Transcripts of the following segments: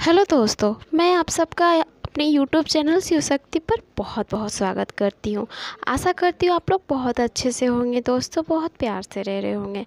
hello दोस्तों मैं आप सबका अपने YouTube चैनल शक्ति पर बहुत बहुत स्वागत करती हूँ आशा करती हूँ आप लोग बहुत अच्छे से होंगे दोस्तों बहुत प्यार से रह रहे होंगे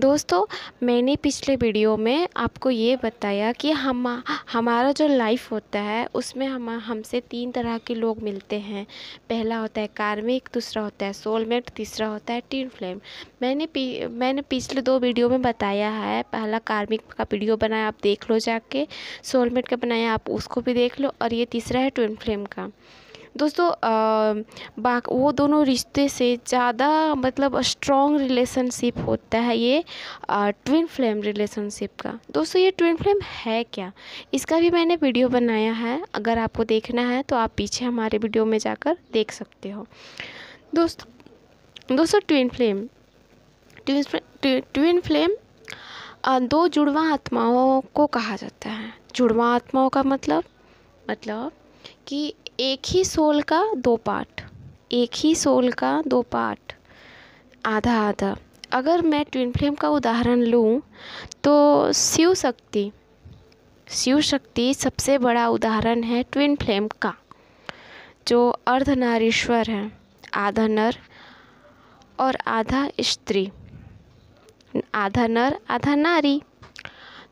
दोस्तों मैंने पिछले वीडियो में आपको ये बताया कि हम हमारा जो लाइफ होता है उसमें हम हमसे तीन तरह के लोग मिलते हैं पहला होता है कार्मिक दूसरा होता है सोलमेट तीसरा होता है टीन फ्लेम मैंने पी, मैंने पिछले दो वीडियो में बताया है पहला कार्मिक का वीडियो बनाया आप देख लो जाके सोलमेट का बनाया आप उसको भी देख लो और ये तीसरा तीसरा है ट्विन फ्लेम का दोस्तों आ, वो दोनों रिश्ते से ज़्यादा मतलब स्ट्रॉन्ग रिलेशनशिप होता है ये ट्विन फ्लेम रिलेशनशिप का दोस्तों ये ट्विन फ्लेम है क्या इसका भी मैंने वीडियो बनाया है अगर आपको देखना है तो आप पीछे हमारे वीडियो में जाकर देख सकते हो दोस्त दोस्तों twin flame twin flame twin flame दो जुड़वा आत्माओं को कहा जाता है जुड़वा आत्माओं का मतलब मतलब कि एक ही सोल का दो पार्ट एक ही सोल का दो पार्ट आधा आधा अगर मैं ट्विन फ्लेम का उदाहरण लूँ तो शिव शक्ति शिव शक्ति सबसे बड़ा उदाहरण है ट्विन फ्लेम का जो अर्धनारीश्वर है आधा नर और आधा स्त्री आधा नर आधा नारी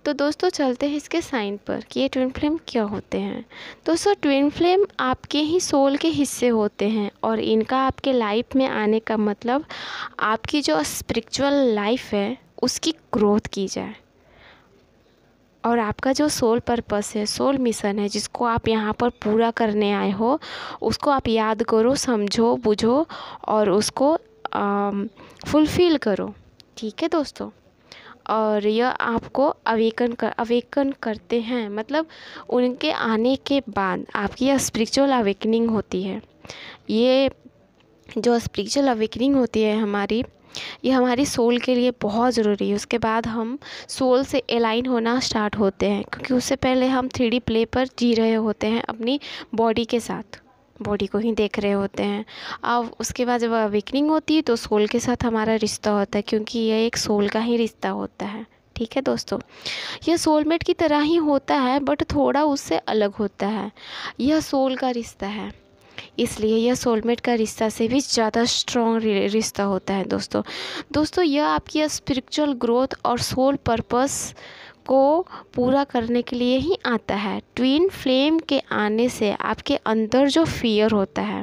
तो दोस्तों चलते हैं इसके साइन पर कि ये ट्विन फ्लेम क्या होते हैं दोस्तों ट्विन फ्लेम आपके ही सोल के हिस्से होते हैं और इनका आपके लाइफ में आने का मतलब आपकी जो स्पिरिचुअल लाइफ है उसकी ग्रोथ की जाए और आपका जो सोल पर्पस है सोल मिशन है जिसको आप यहाँ पर पूरा करने आए हो उसको आप याद करो समझो बुझो और उसको फुलफ़िल करो ठीक है दोस्तों और यह आपको अवेकन कर अवेकन करते हैं मतलब उनके आने के बाद आपकी यह स्पिरिचुअल अवेकनिंग होती है ये जो स्पिरिचुअल अवेकनिंग होती है हमारी ये हमारी सोल के लिए बहुत ज़रूरी है उसके बाद हम सोल से अलाइन होना स्टार्ट होते हैं क्योंकि उससे पहले हम थ्री प्ले पर जी रहे होते हैं अपनी बॉडी के साथ बॉडी को ही देख रहे होते हैं अब उसके बाद जब अवेकनिंग होती है तो सोल के साथ हमारा रिश्ता होता है क्योंकि यह एक सोल का ही रिश्ता होता है ठीक है दोस्तों यह सोलमेट की तरह ही होता है बट थोड़ा उससे अलग होता है यह सोल का रिश्ता है इसलिए यह सोलमेट का रिश्ता से भी ज़्यादा स्ट्रॉन्ग रिश्ता होता है दोस्तों दोस्तों यह आपकी स्पिरिचुअल ग्रोथ और सोल पर्पस को पूरा करने के लिए ही आता है ट्विन फ्लेम के आने से आपके अंदर जो फियर होता है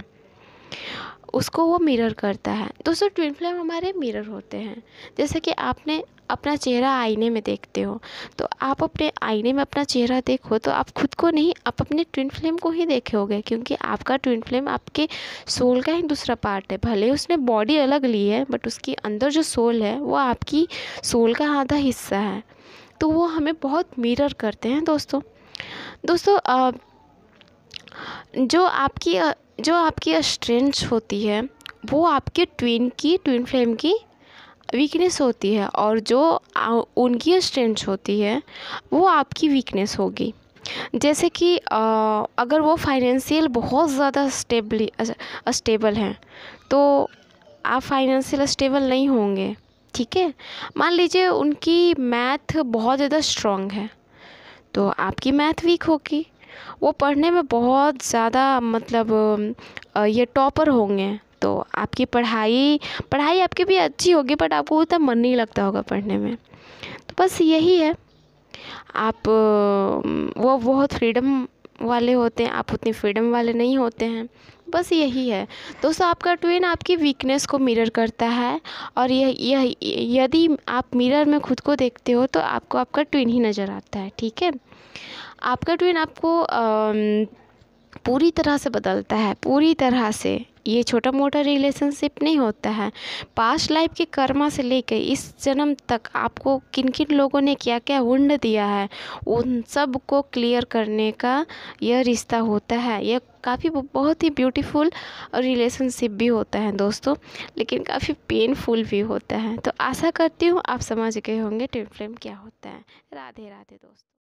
उसको वो मिरर करता है दोस्तों ट्विन फ्लेम हमारे मिरर होते हैं जैसे कि आपने अपना चेहरा आईने में देखते हो तो आप अपने आईने में अपना चेहरा देखो तो आप खुद को नहीं आप अपने ट्विन फ्लेम को ही देखोगे क्योंकि आपका ट्विन फ्लेम आपके सोल का ही दूसरा पार्ट है भले उसने बॉडी अलग ली है बट उसके अंदर जो सोल है वो आपकी सोल का आधा हिस्सा है तो वो हमें बहुत मिरर करते हैं दोस्तों दोस्तों जो आपकी जो आपकी स्ट्रेंथ होती है वो आपके ट्विन की ट्विन फ्लेम की वीकनेस होती है और जो उनकी स्ट्रेंथ होती है वो आपकी वीकनेस होगी जैसे कि अगर वो फाइनेंशियल बहुत ज़्यादा स्टेबली स्टेबल हैं तो आप फाइनेंशियल स्टेबल नहीं होंगे ठीक है मान लीजिए उनकी मैथ बहुत ज़्यादा स्ट्रॉन्ग है तो आपकी मैथ वीक होगी वो पढ़ने में बहुत ज़्यादा मतलब ये टॉपर होंगे तो आपकी पढ़ाई पढ़ाई आपकी भी अच्छी होगी बट आपको उतना मन नहीं लगता होगा पढ़ने में तो बस यही है आप वो बहुत फ्रीडम वाले होते हैं आप उतने फ्रीडम वाले नहीं होते हैं बस यही है दोस्तों आपका ट्विन आपकी वीकनेस को मिरर करता है और यह यह यदि आप मिरर में खुद को देखते हो तो आपको आपका ट्विन ही नज़र आता है ठीक है आपका ट्विन आपको आ, पूरी तरह से बदलता है पूरी तरह से ये छोटा मोटा रिलेशनशिप नहीं होता है पास्ट लाइफ के कर्मा से लेकर इस जन्म तक आपको किन किन लोगों ने क्या क्या हुंड दिया है उन सब को क्लियर करने का यह रिश्ता होता है यह काफ़ी बहुत ही ब्यूटीफुल रिलेशनशिप भी होता है दोस्तों लेकिन काफ़ी पेनफुल भी होता है तो आशा करती हूँ आप समझ गए होंगे ट्विन फ्लेम क्या होता है राधे राधे दोस्तों